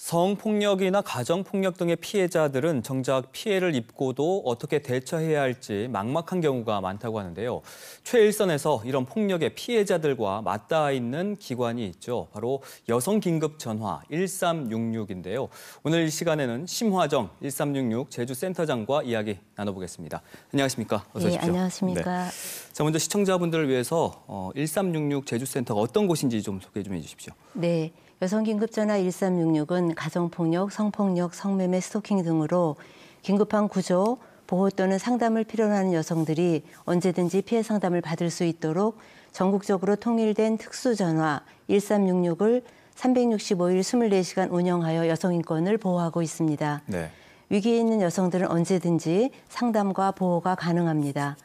성폭력이나 가정폭력 등의 피해자들은 정작 피해를 입고도 어떻게 대처해야 할지 막막한 경우가 많다고 하는데요. 최일선에서 이런 폭력의 피해자들과 맞닿아 있는 기관이 있죠. 바로 여성긴급전화 1366인데요. 오늘 이 시간에는 심화정 1366 제주센터장과 이야기 나눠보겠습니다. 안녕하십니까? 어서 예, 오십시오. 예, 안녕하십니까? 네. 자, 먼저 시청자분들을 위해서 1366 어, 제주센터가 어떤 곳인지 좀 소개 좀 해주십시오. 네. 여성긴급전화 1366은 가정폭력, 성폭력, 성매매, 스토킹 등으로 긴급한 구조, 보호 또는 상담을 필요로 하는 여성들이 언제든지 피해 상담을 받을 수 있도록 전국적으로 통일된 특수전화 1366을 365일 24시간 운영하여 여성 인권을 보호하고 있습니다. 네. 위기에 있는 여성들은 언제든지 상담과 보호가 가능합니다.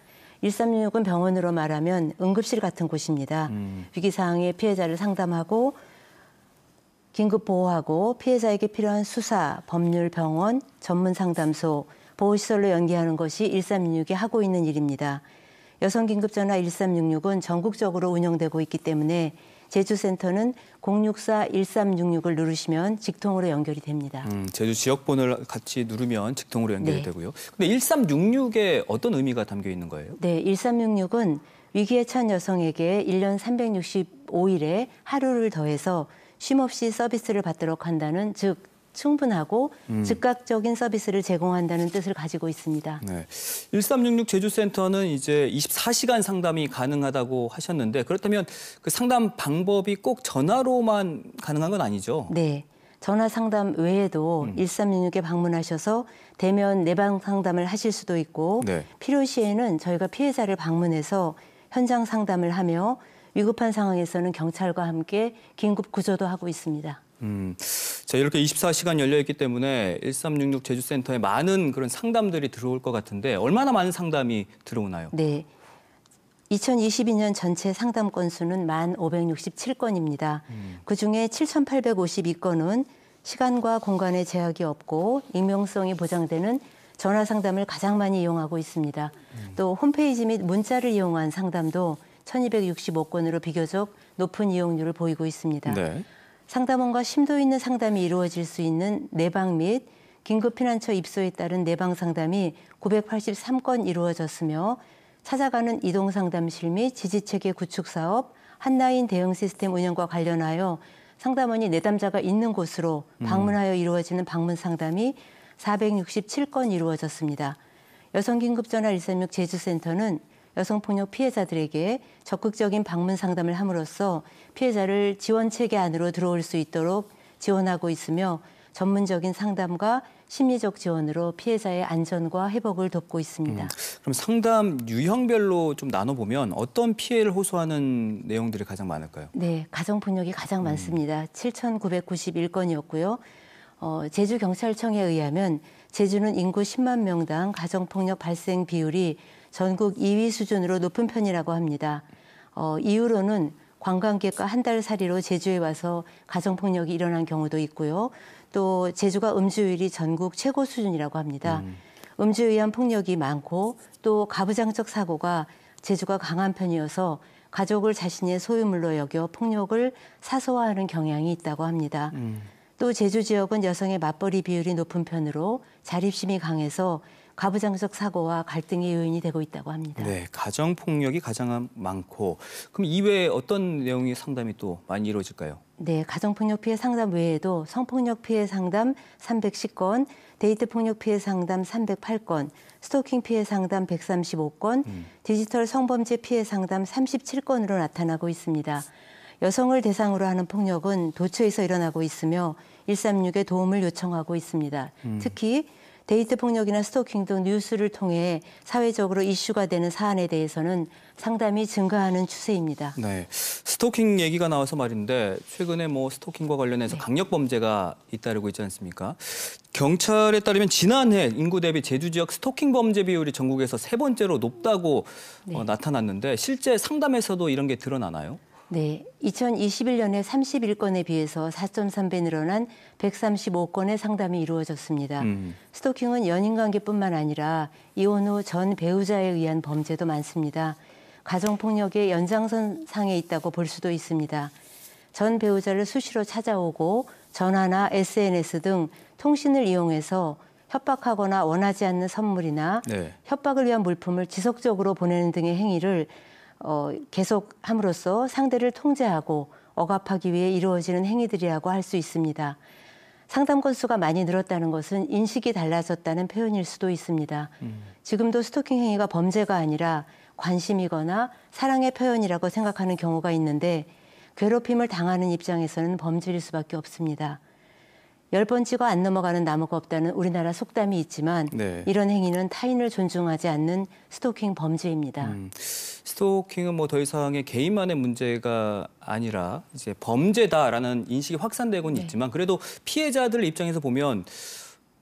1366은 병원으로 말하면 응급실 같은 곳입니다. 음. 위기 상황에 피해자를 상담하고 긴급 보호하고 피해자에게 필요한 수사, 법률, 병원, 전문 상담소, 보호시설로 연계하는 것이 1366이 하고 있는 일입니다. 여성 긴급전화 1366은 전국적으로 운영되고 있기 때문에 제주센터는 064-1366을 누르시면 직통으로 연결이 됩니다. 음, 제주 지역번호를 같이 누르면 직통으로 연결이 네. 되고요. 근데 1366에 어떤 의미가 담겨 있는 거예요? 네, 1366은 위기에 찬 여성에게 1년 365일에 하루를 더해서 쉼없이 서비스를 받도록 한다는 즉 충분하고 음. 즉각적인 서비스를 제공한다는 뜻을 가지고 있습니다. 네. 1366 제주센터는 이제 24시간 상담이 가능하다고 하셨는데 그렇다면 그 상담 방법이 꼭 전화로만 가능한 건 아니죠? 네. 전화 상담 외에도 음. 1366에 방문하셔서 대면 내방 상담을 하실 수도 있고 네. 필요시에는 저희가 피해자를 방문해서 현장 상담을 하며 위급한 상황에서는 경찰과 함께 긴급 구조도 하고 있습니다. 음, 자 이렇게 24시간 열려 있기 때문에 1366 제주센터에 많은 그런 상담들이 들어올 것 같은데 얼마나 많은 상담이 들어오나요? 네. 2022년 전체 상담 건수는 1,567건입니다. 음. 그중에 7,852건은 시간과 공간의 제약이 없고 익명성이 보장되는 전화 상담을 가장 많이 이용하고 있습니다. 음. 또 홈페이지 및 문자를 이용한 상담도 1,265건으로 비교적 높은 이용률을 보이고 있습니다. 네. 상담원과 심도 있는 상담이 이루어질 수 있는 내방 및 긴급피난처 입소에 따른 내방 상담이 983건 이루어졌으며 찾아가는 이동 상담실 및 지지체계 구축 사업, 한라인 대응 시스템 운영과 관련하여 상담원이 내담자가 있는 곳으로 음. 방문하여 이루어지는 방문 상담이 467건 이루어졌습니다. 여성긴급전화 136 제주센터는 여성폭력 피해자들에게 적극적인 방문 상담을 함으로써 피해자를 지원 체계 안으로 들어올 수 있도록 지원하고 있으며 전문적인 상담과 심리적 지원으로 피해자의 안전과 회복을 돕고 있습니다. 음, 그럼 상담 유형별로 좀 나눠보면 어떤 피해를 호소하는 내용들이 가장 많을까요? 네, 가정폭력이 가장 음. 많습니다. 7,991건이었고요. 어, 제주경찰청에 의하면 제주는 인구 10만 명당 가정폭력 발생 비율이 전국 2위 수준으로 높은 편이라고 합니다. 어, 이후로는 관광객과 한 달 살이로 제주에 와서 가정폭력이 일어난 경우도 있고요. 또 제주가 음주율이 전국 최고 수준이라고 합니다. 음. 주에 의한 폭력이 많고 또 가부장적 사고가 제주가 강한 편이어서 가족을 자신의 소유물로 여겨 폭력을 사소화하는 경향이 있다고 합니다. 음. 또 제주 지역은 여성의 맞벌이 비율이 높은 편으로 자립심이 강해서 가부장적 사고와 갈등의 요인이 되고 있다고 합니다. 네, 가정 폭력이 가장 많고 그럼 이외에 어떤 내용의 상담이 또 많이 이루어질까요? 네, 가정폭력 피해 상담 외에도 성폭력 피해 상담 310건, 데이트 폭력 피해 상담 308건, 스토킹 피해 상담 135건, 음. 디지털 성범죄 피해 상담 37건으로 나타나고 있습니다. 여성을 대상으로 하는 폭력은 도처에서 일어나고 있으며 136에 도움을 요청하고 있습니다. 음. 특히 데이트 폭력이나 스토킹 등 뉴스를 통해 사회적으로 이슈가 되는 사안에 대해서는 상담이 증가하는 추세입니다. 네. 스토킹 얘기가 나와서 말인데 최근에 뭐 스토킹과 관련해서 네. 강력 범죄가 잇따르고 있지 않습니까? 경찰에 따르면 지난해 인구 대비 제주 지역 스토킹 범죄 비율이 전국에서 세 번째로 높다고 어, 네. 어, 나타났는데 실제 상담에서도 이런 게 드러나나요? 네, 2021년에 31건에 비해서 4.3배 늘어난 135건의 상담이 이루어졌습니다. 음. 스토킹은 연인관계뿐만 아니라 이혼 후 전 배우자에 의한 범죄도 많습니다. 가정폭력의 연장선상에 있다고 볼 수도 있습니다. 전 배우자를 수시로 찾아오고 전화나 SNS 등 통신을 이용해서 협박하거나 원하지 않는 선물이나 네. 협박을 위한 물품을 지속적으로 보내는 등의 행위를 어, 계속 함으로써 상대를 통제하고 억압하기 위해 이루어지는 행위들이라고 할 수 있습니다. 상담 건수가 많이 늘었다는 것은 인식이 달라졌다는 표현일 수도 있습니다. 음. 지금도 스토킹 행위가 범죄가 아니라 관심이거나 사랑의 표현이라고 생각하는 경우가 있는데 괴롭힘을 당하는 입장에서는 범죄일 수밖에 없습니다. 열 번째가 안 넘어가는 나무가 없다는 우리나라 속담이 있지만 네. 이런 행위는 타인을 존중하지 않는 스토킹 범죄입니다. 음, 스토킹은 뭐 더 이상의 개인만의 문제가 아니라 이제 범죄다라는 인식이 확산되고는 네. 있지만 그래도 피해자들 입장에서 보면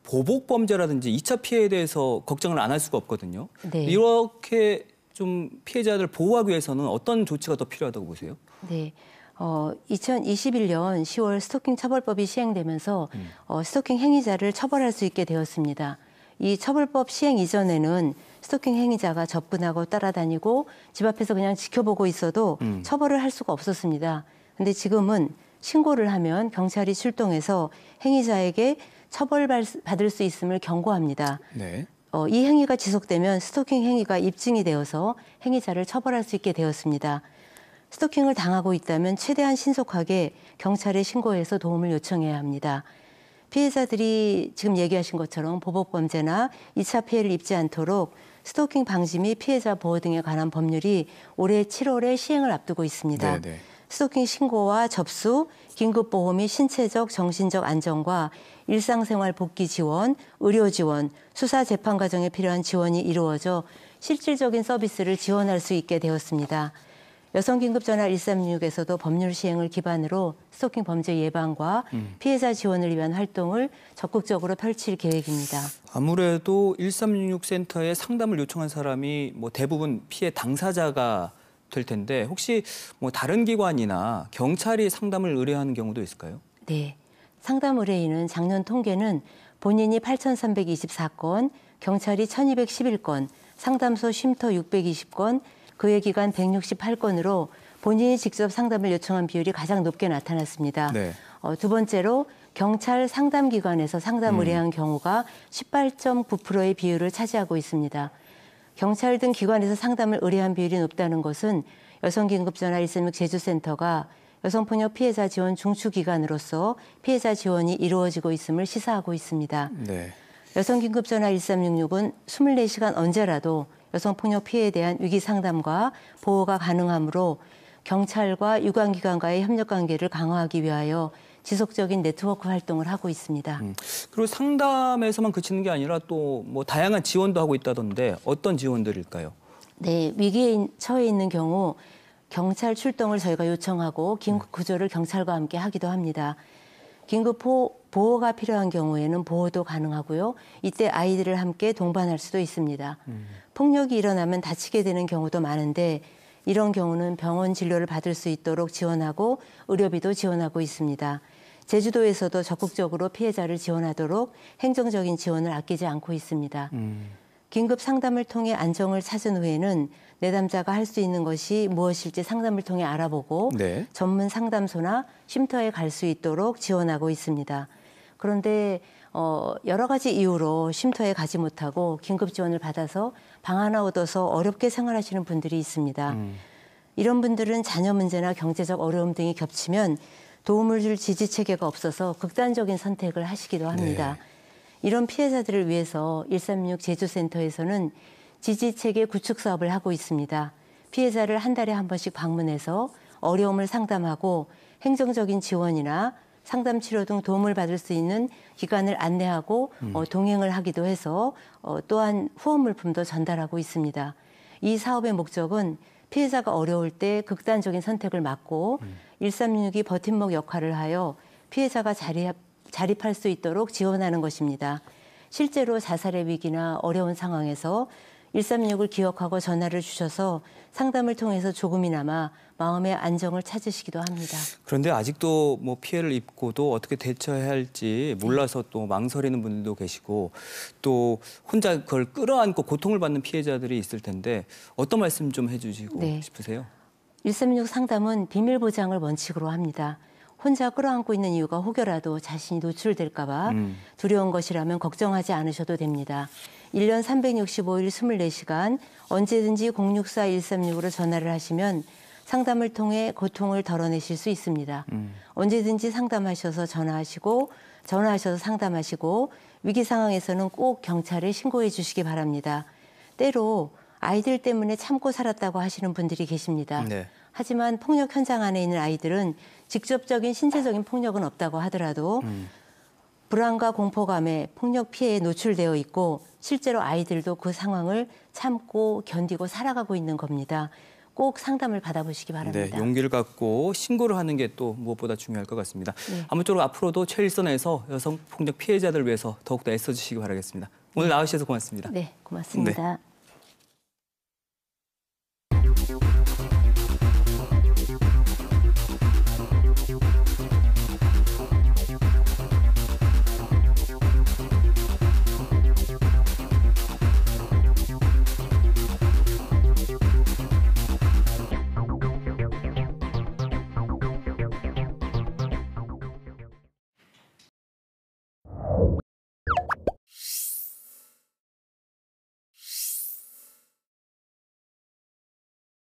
보복 범죄라든지 2차 피해에 대해서 걱정을 안 할 수가 없거든요. 네. 이렇게 좀 피해자들 보호하기 위해서는 어떤 조치가 더 필요하다고 보세요? 네. 어, 2021년 10월 스토킹 처벌법이 시행되면서 음. 어, 스토킹 행위자를 처벌할 수 있게 되었습니다. 이 처벌법 시행 이전에는 스토킹 행위자가 접근하고 따라다니고 집 앞에서 그냥 지켜보고 있어도 음. 처벌을 할 수가 없었습니다. 근데 지금은 신고를 하면 경찰이 출동해서 행위자에게 처벌받을 수 있음을 경고합니다. 네. 어, 이 행위가 지속되면 스토킹 행위가 입증이 되어서 행위자를 처벌할 수 있게 되었습니다. 스토킹을 당하고 있다면 최대한 신속하게 경찰에 신고해서 도움을 요청해야 합니다. 피해자들이 지금 얘기하신 것처럼 보복범죄나 2차 피해를 입지 않도록 스토킹 방지 및 피해자 보호 등에 관한 법률이 올해 7월에 시행을 앞두고 있습니다. 네네. 네. 스토킹 신고와 접수, 긴급 보호 및 신체적, 정신적 안정과 일상생활 복귀 지원, 의료 지원, 수사 재판 과정에 필요한 지원이 이루어져 실질적인 서비스를 지원할 수 있게 되었습니다. 여성긴급전화 136에서도 법률 시행을 기반으로 스토킹 범죄 예방과 음. 피해자 지원을 위한 활동을 적극적으로 펼칠 계획입니다. 아무래도 136 센터에 상담을 요청한 사람이 뭐 대부분 피해 당사자가 될 텐데 혹시 뭐 다른 기관이나 경찰이 상담을 의뢰하는 경우도 있을까요? 네. 상담 의뢰인은 작년 통계는 본인이 8,324건, 경찰이 1,211건, 상담소 쉼터 620건, 그의 기간 168건으로 본인이 직접 상담을 요청한 비율이 가장 높게 나타났습니다. 네. 어, 두 번째로 경찰 상담기관에서 상담 의뢰한 음. 경우가 18.9%의 비율을 차지하고 있습니다. 경찰 등 기관에서 상담을 의뢰한 비율이 높다는 것은 여성긴급전화 136 제주센터가 여성폭력 피해자 지원 중추기관으로서 피해자 지원이 이루어지고 있음을 시사하고 있습니다. 네. 여성긴급전화 1366은 24시간 언제라도 여성폭력 피해에 대한 위기 상담과 보호가 가능하므로 경찰과 유관기관과의 협력 관계를 강화하기 위하여 지속적인 네트워크 활동을 하고 있습니다. 음, 그리고 상담에서만 그치는 게 아니라 또 뭐 다양한 지원도 하고 있다던데 어떤 지원들일까요? 네, 위기에 처해 있는 경우 경찰 출동을 저희가 요청하고 긴급 네. 구조를 경찰과 함께 하기도 합니다. 긴급 보호가 필요한 경우에는 보호도 가능하고요. 이때 아이들을 함께 동반할 수도 있습니다. 음. 폭력이 일어나면 다치게 되는 경우도 많은데 이런 경우는 병원 진료를 받을 수 있도록 지원하고 의료비도 지원하고 있습니다. 제주도에서도 적극적으로 피해자를 지원하도록 행정적인 지원을 아끼지 않고 있습니다. 음. 긴급 상담을 통해 안정을 찾은 후에는 내담자가 할 수 있는 것이 무엇일지 상담을 통해 알아보고 네. 전문 상담소나 쉼터에 갈 수 있도록 지원하고 있습니다. 그런데 어, 여러 가지 이유로 쉼터에 가지 못하고 긴급 지원을 받아서 방 하나 얻어서 어렵게 생활하시는 분들이 있습니다. 음. 이런 분들은 자녀 문제나 경제적 어려움 등이 겹치면 도움을 줄 지지 체계가 없어서 극단적인 선택을 하시기도 합니다. 네. 이런 피해자들을 위해서 136 제주센터에서는 지지체계 구축 사업을 하고 있습니다. 피해자를 한 달에 한 번씩 방문해서 어려움을 상담하고 행정적인 지원이나 상담 치료 등 도움을 받을 수 있는 기관을 안내하고 어, 음. 어, 동행을 하기도 해서 어, 또한 후원 물품도 전달하고 있습니다. 이 사업의 목적은 피해자가 어려울 때 극단적인 선택을 막고 음. 1 3 6이 버팀목 역할을 하여 피해자가 자리 자립할 수 있도록 지원하는 것입니다. 실제로 자살의 위기나 어려운 상황에서 136을 기억하고 전화를 주셔서 상담을 통해서 조금이나마 마음의 안정을 찾으시기도 합니다. 그런데 아직도 뭐 피해를 입고도 어떻게 대처해야 할지 몰라서 또 망설이는 분들도 계시고 또 혼자 그걸 끌어안고 고통을 받는 피해자들이 있을 텐데 어떤 말씀 좀 해주시고 네. 싶으세요? 136 상담은 비밀 보장을 원칙으로 합니다. 혼자 끌어안고 있는 이유가 혹여라도 자신이 노출될까봐 음. 두려운 것이라면 걱정하지 않으셔도 됩니다. 1년 365일 24시간 언제든지 064136으로 전화를 하시면 상담을 통해 고통을 덜어내실 수 있습니다. 음. 언제든지 상담하셔서 전화하시고 전화하셔서 상담하시고 위기 상황에서는 꼭 경찰에 신고해 주시기 바랍니다. 때로 아이들 때문에 참고 살았다고 하시는 분들이 계십니다. 네. 하지만 폭력 현장 안에 있는 아이들은 직접적인 신체적인 폭력은 없다고 하더라도 음. 불안과 공포감에 폭력 피해에 노출되어 있고 실제로 아이들도 그 상황을 참고 견디고 살아가고 있는 겁니다. 꼭 상담을 받아보시기 네, 바랍니다. 네, 용기를 갖고 신고를 하는 게 또 무엇보다 중요할 것 같습니다. 네. 아무쪼록 앞으로도 최일선에서 여성 폭력 피해자들 위해서 더욱더 애써주시기 바라겠습니다. 오늘 나와주셔서 고맙습니다. 네, 고맙습니다. 네.